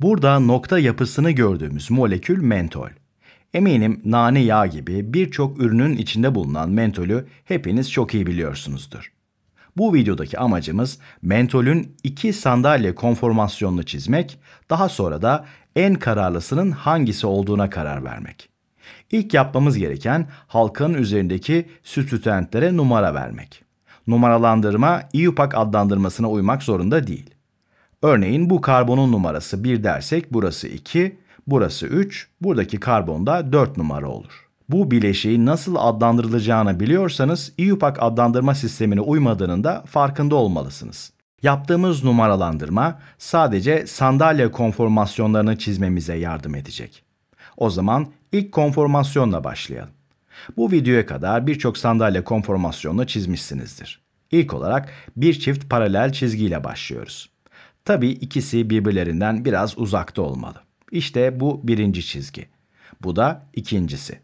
Burada nokta yapısını gördüğümüz molekül mentol. Eminim nane yağı gibi birçok ürünün içinde bulunan mentolü hepiniz çok iyi biliyorsunuzdur. Bu videodaki amacımız mentolün iki sandalye konformasyonunu çizmek, daha sonra da en kararlısının hangisi olduğuna karar vermek. İlk yapmamız gereken halkanın üzerindeki sütütentlere numara vermek. Numaralandırma İUPAC adlandırmasına uymak zorunda değil. Örneğin bu karbonun numarası 1 dersek burası 2, burası 3, buradaki karbon da 4 numara olur. Bu bileşiği nasıl adlandırılacağını biliyorsanız IUPAC adlandırma sistemine uymadığının da farkında olmalısınız. Yaptığımız numaralandırma sadece sandalye konformasyonlarını çizmemize yardım edecek. O zaman ilk konformasyonla başlayalım. Bu videoya kadar birçok sandalye konformasyonunu çizmişsinizdir. İlk olarak bir çift paralel çizgiyle başlıyoruz. Tabii ikisi birbirlerinden biraz uzakta olmalı. İşte bu birinci çizgi. Bu da ikincisi.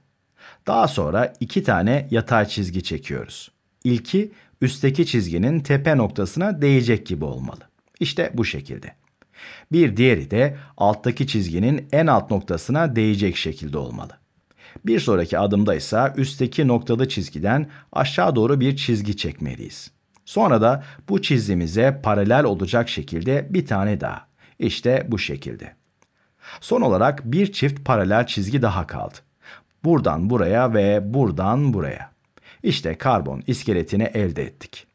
Daha sonra iki tane yatay çizgi çekiyoruz. İlki üstteki çizginin tepe noktasına değecek gibi olmalı. İşte bu şekilde. Bir diğeri de alttaki çizginin en alt noktasına değecek şekilde olmalı. Bir sonraki adımda ise üstteki noktalı çizgiden aşağı doğru bir çizgi çekmeliyiz. Sonra da bu çizgimize paralel olacak şekilde bir tane daha. İşte bu şekilde. Son olarak bir çift paralel çizgi daha kaldı. Buradan buraya ve buradan buraya. İşte karbon iskeletini elde ettik.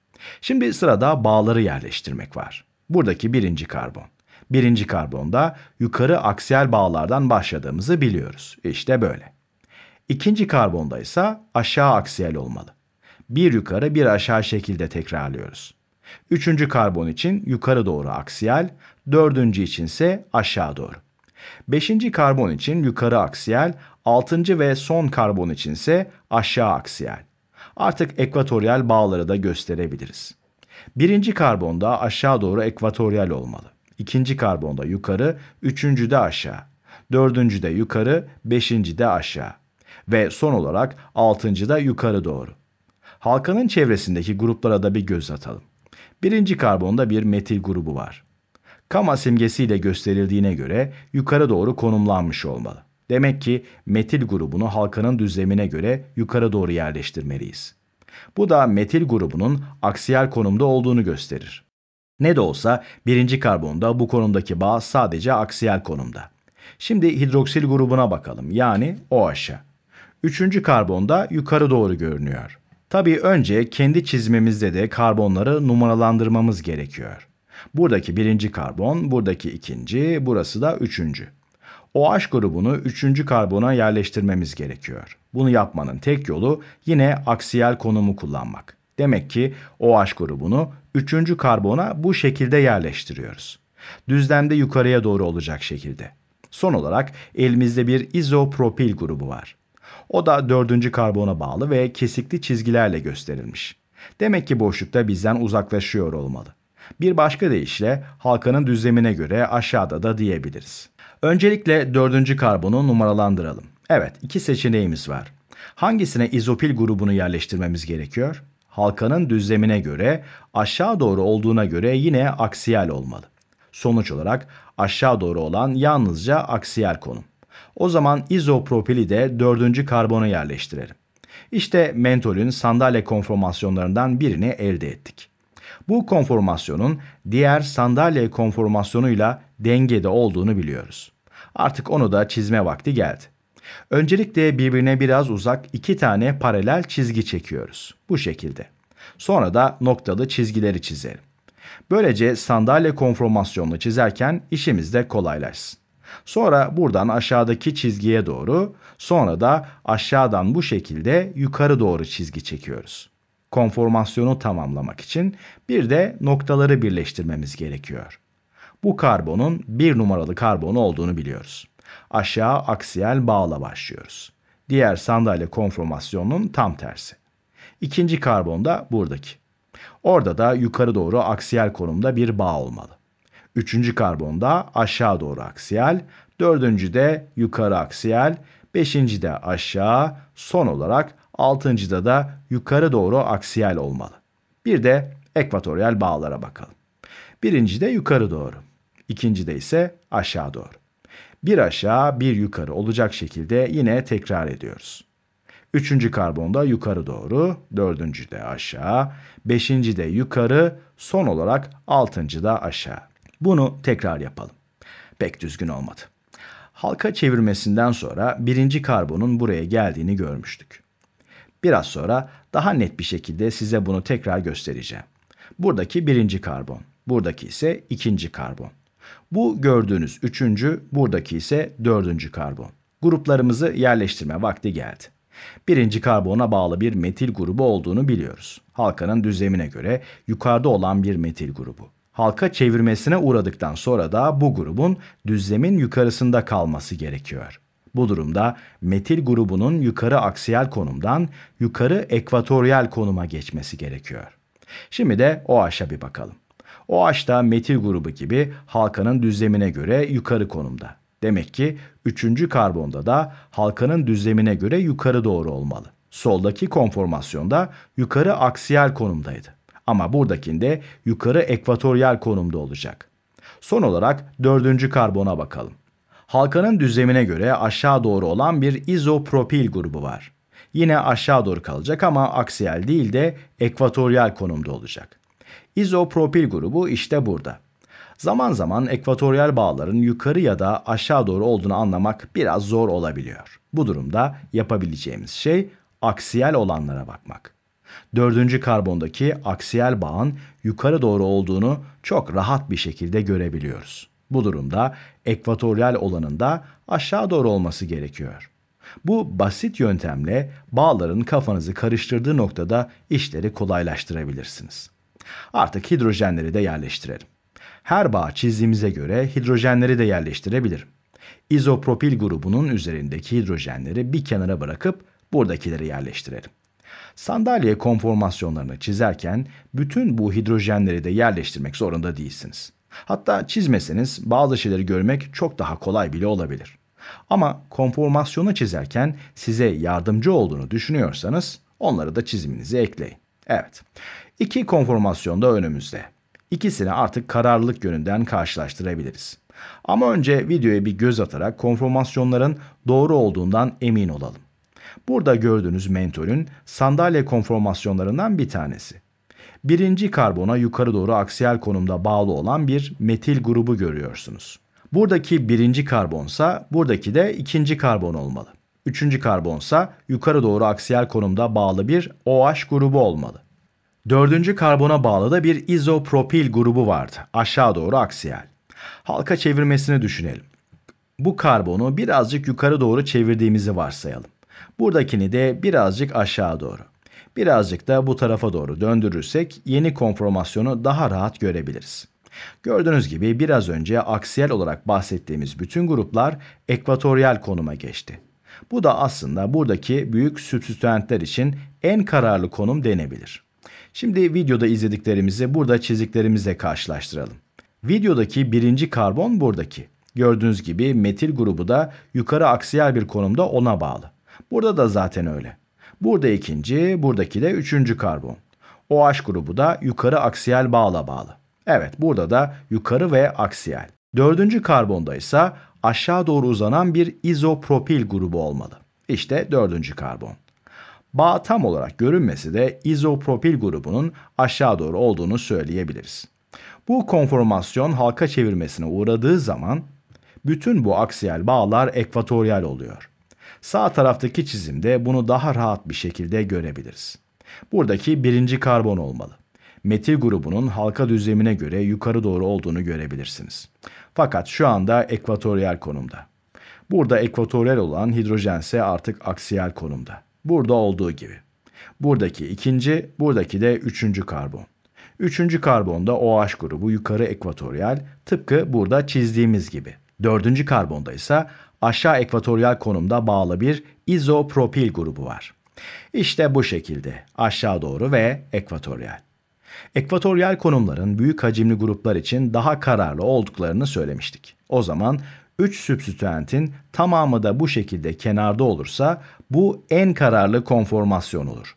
Şimdi sırada bağları yerleştirmek var. Buradaki birinci karbon. Birinci karbonda yukarı aksiyel bağlardan başladığımızı biliyoruz. İşte böyle. İkinci karbonda ise aşağı aksiyel olmalı bir yukarı bir aşağı şekilde tekrarlıyoruz. Üçüncü karbon için yukarı doğru aksiyel, dördüncü içinse aşağı doğru. Beşinci karbon için yukarı aksiyel, altıncı ve son karbon içinse aşağı aksiyel. Artık ekvatoryal bağları da gösterebiliriz. Birinci karbonda aşağı doğru ekvatoryal olmalı. İkinci karbonda yukarı, üçüncü de aşağı. Dördüncü de yukarı, beşinci de aşağı. Ve son olarak altıncı da yukarı doğru. Halkanın çevresindeki gruplara da bir göz atalım. Birinci karbonda bir metil grubu var. Kama simgesiyle gösterildiğine göre yukarı doğru konumlanmış olmalı. Demek ki metil grubunu halkanın düzlemine göre yukarı doğru yerleştirmeliyiz. Bu da metil grubunun aksiyel konumda olduğunu gösterir. Ne de olsa birinci karbonda bu konumdaki bağ sadece aksiyel konumda. Şimdi hidroksil grubuna bakalım yani OH'a. Üçüncü karbonda yukarı doğru görünüyor. Tabii önce kendi çizmemizde de karbonları numaralandırmamız gerekiyor. Buradaki birinci karbon, buradaki ikinci, burası da üçüncü. OH grubunu üçüncü karbona yerleştirmemiz gerekiyor. Bunu yapmanın tek yolu yine aksiyel konumu kullanmak. Demek ki OH grubunu üçüncü karbona bu şekilde yerleştiriyoruz. Düzlemde yukarıya doğru olacak şekilde. Son olarak elimizde bir izopropil grubu var. O da dördüncü karbona bağlı ve kesikli çizgilerle gösterilmiş. Demek ki boşlukta bizden uzaklaşıyor olmalı. Bir başka deyişle halkanın düzlemine göre aşağıda da diyebiliriz. Öncelikle dördüncü karbonu numaralandıralım. Evet iki seçeneğimiz var. Hangisine izopil grubunu yerleştirmemiz gerekiyor? Halkanın düzlemine göre aşağı doğru olduğuna göre yine aksiyel olmalı. Sonuç olarak aşağı doğru olan yalnızca aksiyel konum. O zaman izopropili de dördüncü karbonu yerleştirelim. İşte mentolün sandalye konformasyonlarından birini elde ettik. Bu konformasyonun diğer sandalye konformasyonuyla dengede olduğunu biliyoruz. Artık onu da çizme vakti geldi. Öncelikle birbirine biraz uzak iki tane paralel çizgi çekiyoruz. Bu şekilde. Sonra da noktalı çizgileri çizelim. Böylece sandalye konformasyonunu çizerken işimiz de kolaylaşsın. Sonra buradan aşağıdaki çizgiye doğru, sonra da aşağıdan bu şekilde yukarı doğru çizgi çekiyoruz. Konformasyonu tamamlamak için bir de noktaları birleştirmemiz gerekiyor. Bu karbonun bir numaralı karbon olduğunu biliyoruz. Aşağı aksiyel bağla başlıyoruz. Diğer sandalye konformasyonunun tam tersi. İkinci karbon da buradaki. Orada da yukarı doğru aksiyel konumda bir bağ olmalı. Üçüncü karbonda aşağı doğru aksiyel, dördüncü de yukarı aksiyel, beşinci de aşağı, son olarak altıncıda da yukarı doğru aksiyel olmalı. Bir de ekvatoryal bağlara bakalım. Birinci de yukarı doğru, ikinci de ise aşağı doğru. Bir aşağı bir yukarı olacak şekilde yine tekrar ediyoruz. Üçüncü karbonda yukarı doğru, dördüncü de aşağı, beşinci de yukarı, son olarak altıncı da aşağı. Bunu tekrar yapalım. Pek düzgün olmadı. Halka çevirmesinden sonra birinci karbonun buraya geldiğini görmüştük. Biraz sonra daha net bir şekilde size bunu tekrar göstereceğim. Buradaki birinci karbon, buradaki ise ikinci karbon. Bu gördüğünüz üçüncü, buradaki ise dördüncü karbon. Gruplarımızı yerleştirme vakti geldi. Birinci karbona bağlı bir metil grubu olduğunu biliyoruz. Halkanın düzlemine göre yukarıda olan bir metil grubu halka çevirmesine uğradıktan sonra da bu grubun düzlemin yukarısında kalması gerekiyor. Bu durumda metil grubunun yukarı aksiyel konumdan yukarı ekvatoryal konuma geçmesi gerekiyor. Şimdi de OH'a bir bakalım. OH da metil grubu gibi halkanın düzlemine göre yukarı konumda. Demek ki 3. karbonda da halkanın düzlemine göre yukarı doğru olmalı. Soldaki konformasyonda yukarı aksiyel konumdaydı ama buradakinde yukarı ekvatoryal konumda olacak. Son olarak dördüncü karbona bakalım. Halkanın düzlemine göre aşağı doğru olan bir izopropil grubu var. Yine aşağı doğru kalacak ama aksiyel değil de ekvatoryal konumda olacak. İzopropil grubu işte burada. Zaman zaman ekvatoryal bağların yukarı ya da aşağı doğru olduğunu anlamak biraz zor olabiliyor. Bu durumda yapabileceğimiz şey aksiyel olanlara bakmak. Dördüncü karbondaki aksiyel bağın yukarı doğru olduğunu çok rahat bir şekilde görebiliyoruz. Bu durumda ekvatoryal olanın da aşağı doğru olması gerekiyor. Bu basit yöntemle bağların kafanızı karıştırdığı noktada işleri kolaylaştırabilirsiniz. Artık hidrojenleri de yerleştirelim. Her bağ çizdiğimize göre hidrojenleri de yerleştirebilirim. İzopropil grubunun üzerindeki hidrojenleri bir kenara bırakıp buradakileri yerleştirelim. Sandalye konformasyonlarını çizerken bütün bu hidrojenleri de yerleştirmek zorunda değilsiniz. Hatta çizmeseniz bazı şeyleri görmek çok daha kolay bile olabilir. Ama konformasyonu çizerken size yardımcı olduğunu düşünüyorsanız onları da çiziminize ekleyin. Evet, iki konformasyon da önümüzde. İkisini artık kararlılık yönünden karşılaştırabiliriz. Ama önce videoya bir göz atarak konformasyonların doğru olduğundan emin olalım. Burada gördüğünüz mentorun sandalye konformasyonlarından bir tanesi. Birinci karbona yukarı doğru aksiyel konumda bağlı olan bir metil grubu görüyorsunuz. Buradaki birinci karbonsa buradaki de ikinci karbon olmalı. Üçüncü karbonsa yukarı doğru aksiyel konumda bağlı bir OH grubu olmalı. Dördüncü karbona bağlı da bir izopropil grubu vardı. Aşağı doğru aksiyel. Halka çevirmesini düşünelim. Bu karbonu birazcık yukarı doğru çevirdiğimizi varsayalım. Buradakini de birazcık aşağı doğru. Birazcık da bu tarafa doğru döndürürsek yeni konformasyonu daha rahat görebiliriz. Gördüğünüz gibi biraz önce aksiyel olarak bahsettiğimiz bütün gruplar ekvatoryal konuma geçti. Bu da aslında buradaki büyük sübstitüentler için en kararlı konum denebilir. Şimdi videoda izlediklerimizi burada çiziklerimizle karşılaştıralım. Videodaki birinci karbon buradaki. Gördüğünüz gibi metil grubu da yukarı aksiyel bir konumda ona bağlı. Burada da zaten öyle. Burada ikinci, buradaki de üçüncü karbon. OH grubu da yukarı aksiyel bağla bağlı. Evet burada da yukarı ve aksiyel. Dördüncü karbonda ise aşağı doğru uzanan bir izopropil grubu olmalı. İşte dördüncü karbon. Bağ tam olarak görünmesi de izopropil grubunun aşağı doğru olduğunu söyleyebiliriz. Bu konformasyon halka çevirmesine uğradığı zaman bütün bu aksiyel bağlar ekvatoryal oluyor. Sağ taraftaki çizimde bunu daha rahat bir şekilde görebiliriz. Buradaki birinci karbon olmalı. Metil grubunun halka düzlemine göre yukarı doğru olduğunu görebilirsiniz. Fakat şu anda ekvatoryal konumda. Burada ekvatoryal olan hidrojen ise artık aksiyel konumda. Burada olduğu gibi. Buradaki ikinci, buradaki de üçüncü karbon. Üçüncü karbonda OH grubu yukarı ekvatoryal tıpkı burada çizdiğimiz gibi. Dördüncü karbonda ise aşağı ekvatoryal konumda bağlı bir izopropil grubu var. İşte bu şekilde aşağı doğru ve ekvatoryal. Ekvatoryal konumların büyük hacimli gruplar için daha kararlı olduklarını söylemiştik. O zaman 3 sübstitüentin tamamı da bu şekilde kenarda olursa bu en kararlı konformasyon olur.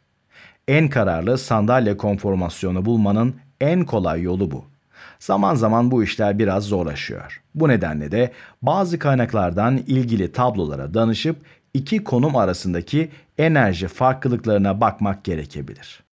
En kararlı sandalye konformasyonu bulmanın en kolay yolu bu. Zaman zaman bu işler biraz zorlaşıyor. Bu nedenle de bazı kaynaklardan ilgili tablolara danışıp iki konum arasındaki enerji farklılıklarına bakmak gerekebilir.